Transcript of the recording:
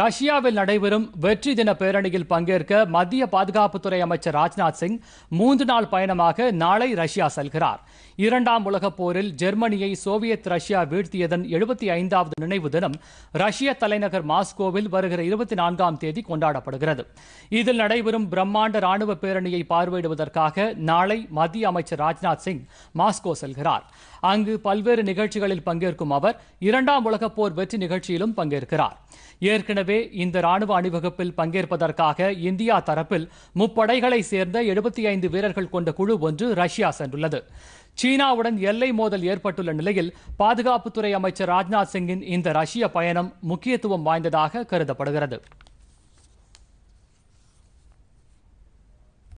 ரஷ்யாவில் நடைபெறும் வெற்றி தின பேரணியில் பங்கேற்க மத்திய பாதுகாப்புத்துறை அமைச்சர் ராஜ்நாத் சிங் மூன்று நாள் பயணமாக நாளை ரஷ்யா செல்கிறார் இரண்டாம் உலகப் போரில் ஜெர்மனியை சோவியத் ரஷ்யா வீழ்த்தியதன் எழுபத்தி ஐந்தாவது நினைவு தினம் ரஷ்ய தலைநகர் மாஸ்கோவில் வருகிற இருபத்தி நான்காம் தேதி கொண்டாடப்படுகிறது இதில் நடைபெறும் பிரம்மாண்ட ராணுவ பேரணியை பார்வையிடுவதற்காக நாளை மத்திய அமைச்சர் ராஜ்நாத் சிங் மாஸ்கோ செல்கிறார் அங்கு பல்வேறு நிகழ்ச்சிகளில் பங்கேற்கும் அவர் இரண்டாம் உலகப் போர் வெற்றி நிகழ்ச்சியிலும் பங்கேற்கிறார் ஏற்கனவே ஏற்கனவே இந்த ராணுவ அணிவகுப்பில் பங்கேற்பதற்காக இந்தியா தரப்பில் முப்படைகளை சேர்ந்த எழுபத்தி ஐந்து வீரர்கள் கொண்ட குழு ஒன்று ரஷ்யா சென்றுள்ளது சீனாவுடன் எல்லை மோதல் ஏற்பட்டுள்ள நிலையில் பாதுகாப்புத்துறை அமைச்சர் ராஜ்நாத் சிங்கின் இந்த ரஷ்ய பயணம் முக்கியத்துவம் வாய்ந்ததாக கருதப்படுகிறது